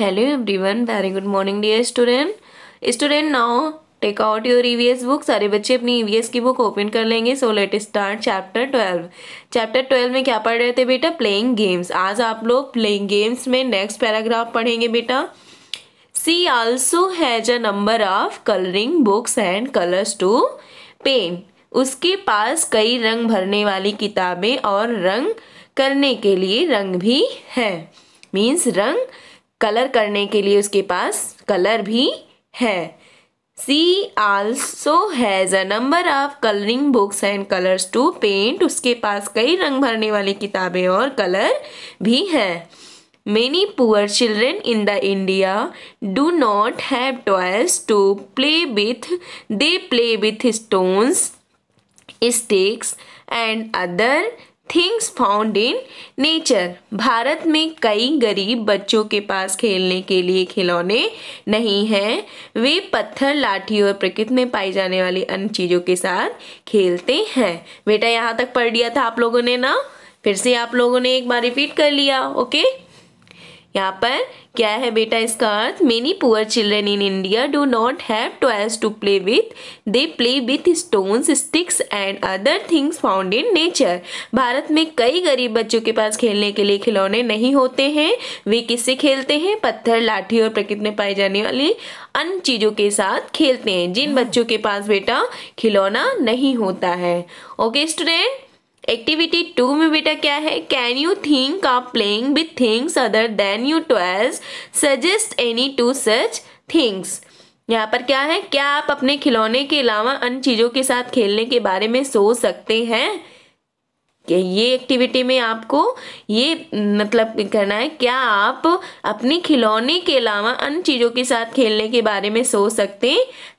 Hello everyone very good morning dear student student now take out your EVS book सारे बच्चे अपनी EVS e की book open कर लेंगे so let start chapter twelve chapter twelve में क्या पढ़ रहे थे बेटा प्लेइंग गेम्स आज आप लोग प्लेइंग गेम्स में नेक्स्ट पैराग्राफ पढ़ेंगे बेटा she also has a number of colouring books and colours to paint उसके पास कई रंग भरने वाली किताबें और रंग करने के लिए रंग भी है मीन्स रंग कलर करने के लिए उसके पास कलर भी है she also has a number of colouring books and colours to paint उसके पास कई रंग भरने वाली किताबें और कलर भी हैं many poor children in the India do not have toys to play with they play with stones sticks and other things found in nature Bharat में कई गरीब बच्चों के पास खेलने के लिए खिलौने नहीं हैं वे पत्थर लाठी और प्रकृति में पाई जाने वाली अन्य चीज़ों के साथ खेलते हैं बेटा यहाँ तक पढ़ लिया था आप लोगों ने ना फिर से आप लोगों ने एक बार रिपीट कर लिया ओके यहाँ पर क्या है बेटा इसका अर्थ many poor children in India do not have toys to play with they play with stones sticks and other things found in nature Bharat में कई गरीब बच्चों के पास खेलने के लिए खिलौने नहीं होते हैं वे किससे खेलते हैं पत्थर लाठी और प्रकृति में पाई जाने वाली अन्य चीज़ों के साथ खेलते हैं जिन हाँ। बच्चों के पास बेटा खिलौना नहीं होता है ओके स्टूडेंट एक्टिविटी टू में बेटा क्या है can you think of playing with things other than you toys suggest any two such things यहाँ पर क्या है क्या आप अपने खिलौने के अलावा अन्य चीज़ों के साथ खेलने के बारे में सोच सकते हैं ये एक्टिविटी में आपको ये मतलब करना है क्या आप अपने खिलौने के अलावा अन्य चीज़ों के साथ खेलने के बारे में सोच सकते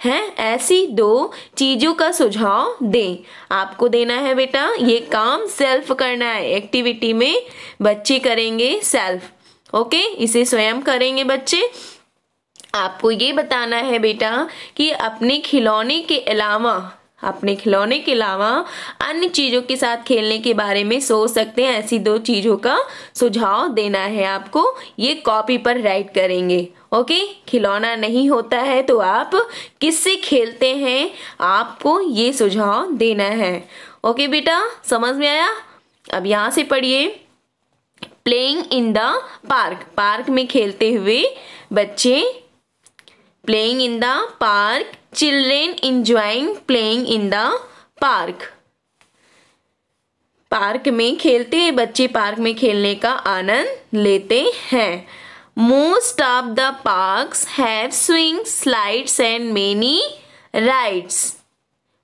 हैं ऐसी दो चीज़ों का सुझाव दें आपको देना है बेटा ये काम सेल्फ करना है एक्टिविटी में बच्चे करेंगे सेल्फ ओके इसे स्वयं करेंगे बच्चे आपको ये बताना है बेटा कि अपने खिलौने के अलावा अपने खिलौने के अलावा अन्य चीज़ों के साथ खेलने के बारे में सोच सकते हैं ऐसी दो चीज़ों का सुझाव देना है आपको ये कॉपी पर राइट करेंगे ओके खिलौना नहीं होता है तो आप किससे खेलते हैं आपको ये सुझाव देना है ओके बेटा समझ में आया अब यहाँ से पढ़िए playing in the park park में खेलते हुए बच्चे playing in the park children enjoying playing in the park park में खेलते हुए बच्चे पार्क में खेलने का आनंद लेते हैं most of the parks have swing slides and many rides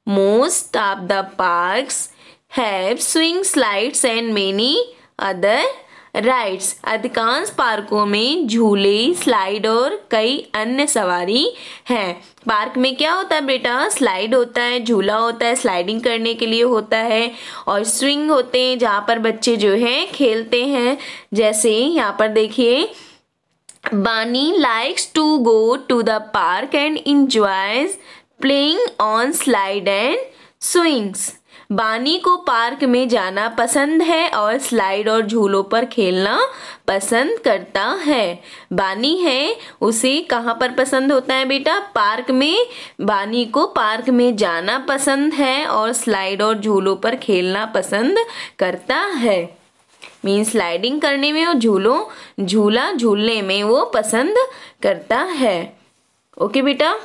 most of the parks have swing slides and many other rides अधिकांश पार्कों में झूले स्लाइड और कई अन्य सवारी हैं पार्क में क्या होता है बेटा स्लाइड होता है झूला होता है स्लाइडिंग करने के लिए होता है और स्विंग होते हैं जहाँ पर बच्चे जो है खेलते हैं जैसे यहाँ पर देखिए Bani likes to go to the park and enjoys playing on slide and swings Bani को पार्क में जाना पसंद है और स्लाइड और झूलों पर खेलना पसंद करता है बानी है उसे कहाँ पर पसंद होता है बेटा पार्क में बानी को पार्क में जाना पसंद है और स्लाइड और झूलों पर खेलना पसंद करता है मीन स्लाइडिंग करने में और झूलों झूला झूलने में वो पसंद करता है ओके बेटा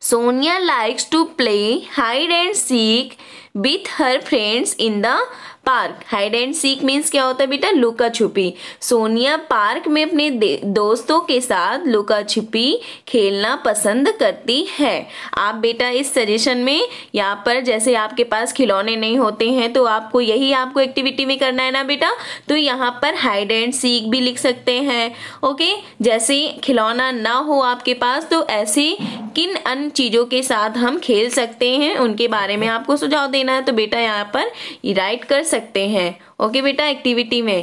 Sonia likes to play hide and seek with her friends in the park hide and seek means क्या होता है बेटा लुका छुपी सोनिया पार्क में अपने दोस्तों के साथ लुका छुपी खेलना पसंद करती है आप बेटा इस सजेशन में यहाँ पर जैसे आपके पास खिलौने नहीं होते हैं तो आपको यही आपको एक्टिविटी में करना है ना बेटा तो यहाँ पर हाइड एंड सीक भी लिख सकते हैं ओके जैसे खिलौना ना हो आपके पास तो ऐसे किन अन्य चीज़ों के साथ हम खेल सकते हैं उनके बारे में आपको सुझाव दे देना है तो बेटा यहाँ पर राइट कर सकते हैं ओके बेटा एक्टिविटी में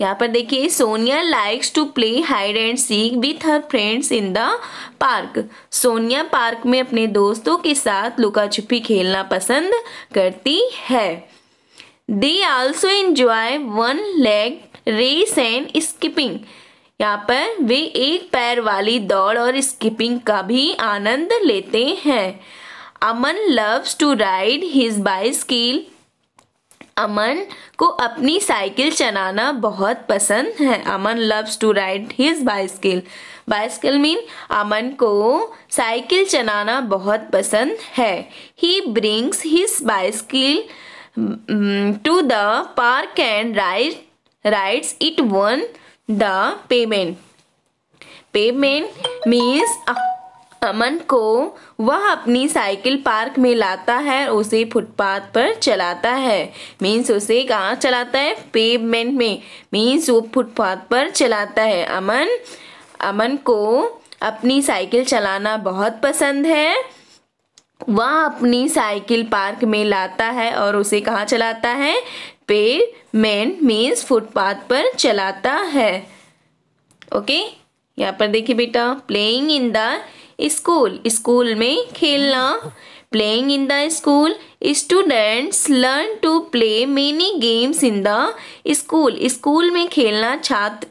यहाँ पर देखिए Sonia likes to play hide and seek with her friends in the park Sonia park में अपने दोस्तों के साथ लुका छुपी खेलना पसंद करती है they also enjoy one leg race and skipping यहाँ पर वे एक पैर वाली दौड़ और स्किपिंग का भी आनंद लेते हैं Aman loves to ride his bicycle Aman को अपनी साइकिल चलाना बहुत पसंद है Aman loves to ride his bicycle bicycle mean Aman को साइकिल चलाना बहुत पसंद है he brings his bicycle to the park and ride rides it on the pavement pavement means Aman को वह अपनी साइकिल पार्क में लाता है उसे फुटपाथ पर चलाता है मीन्स उसे कहाँ चलाता है पेवमेंट में मीन्स वो फुटपाथ पर चलाता है अमन अमन को अपनी साइकिल चलाना बहुत पसंद है वह अपनी साइकिल पार्क में लाता है और उसे कहाँ चलाता है पेवमेंट मीन्स फुटपाथ पर चलाता है ओके यहाँ पर देखिए बेटा playing in the school school में खेलना playing in the school students learn to play many games in the school school में खेलना छात्र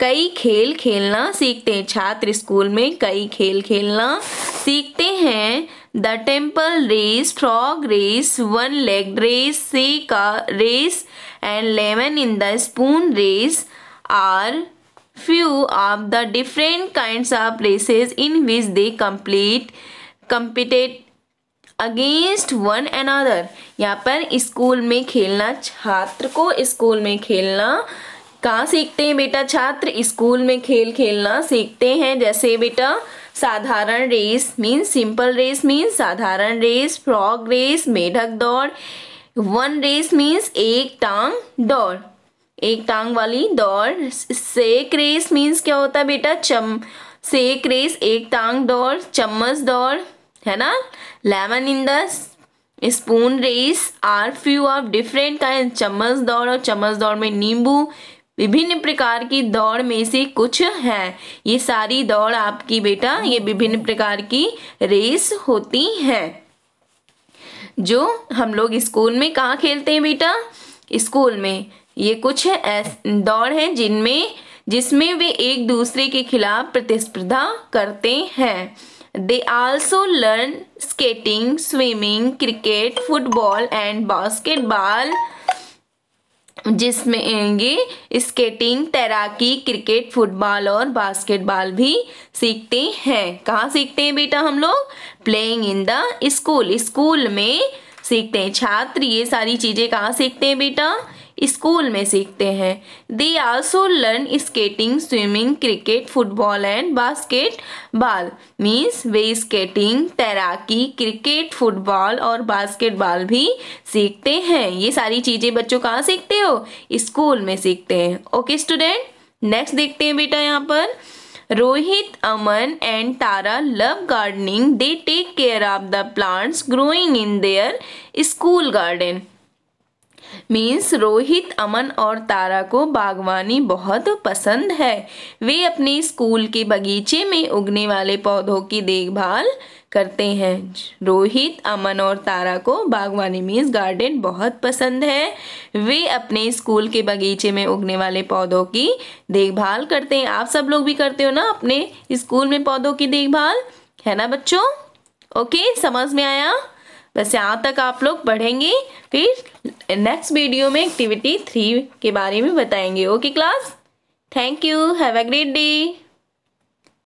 कई खेल खेलना सीखते हैं छात्र स्कूल में कई खेल खेलना सीखते हैं the simple race frog race one leg race sack race and lemon in the spoon race are few of the different kinds of races in which they complete compete against one other यहाँ पर school में खेलना छात्र को school में खेलना कहाँ सीखते हैं बेटा छात्र स्कूल में खेल खेलना सीखते हैं जैसे बेटा साधारण race means simple race means साधारण रेस फ्रॉग रेस मेढक दौड़ वन रेस मीन्स एक टांग दौड़ एक टांग वाली दौड़ सेक रेस मीन्स क्या होता है बेटा चम सेक रेस एक टांग दौड़ चम्मच दौड़ है ना lemon in the spoon race are few of different kind चम्मच दौड़ और चम्मच दौड़ में नींबू विभिन्न प्रकार की दौड़ में से कुछ है ये सारी दौड़ आपकी बेटा ये विभिन्न प्रकार की रेस होती है जो हम लोग स्कूल में कहाँ खेलते हैं बेटा स्कूल में ये कुछ दौड़ हैं जिनमें जिसमें वे एक दूसरे के खिलाफ प्रतिस्पर्धा करते हैं they also learn skating swimming cricket football and basketball जिसमें ये स्केटिंग तैराकी क्रिकेट फुटबॉल और बास्केटबॉल भी सीखते हैं कहाँ सीखते हैं बेटा हम लोग playing in the school school में सीखते हैं छात्र ये सारी चीज़ें कहाँ सीखते हैं बेटा स्कूल में सीखते हैं they also learn skating swimming cricket football and basketball means वे स्केटिंग तैराकी क्रिकेट फुटबॉल और बास्केटबॉल भी सीखते हैं ये सारी चीज़ें बच्चों कहाँ सीखते हो स्कूल में सीखते हैं ओके स्टूडेंट नेक्स्ट देखते हैं बेटा यहाँ पर Rohit Aman and Tara love gardening they take care of the plants growing in their school garden means Rohit Aman और तारा को बागवानी बहुत पसंद है वे अपने स्कूल के बगीचे में उगने वाले पौधों की देखभाल करते हैं रोहित अमन और तारा को बागवानी मीन्स गार्डन बहुत पसंद है वे अपने स्कूल के बगीचे में उगने वाले पौधों की देखभाल करते हैं आप सब लोग भी करते हो ना अपने स्कूल में पौधों की देखभाल है ना बच्चों ओके समझ में आया बस यहाँ तक आप लोग पढ़ेंगे फिर नेक्स्ट वीडियो में एक्टिविटी थ्री के बारे में बताएंगे okay class thank you have a great day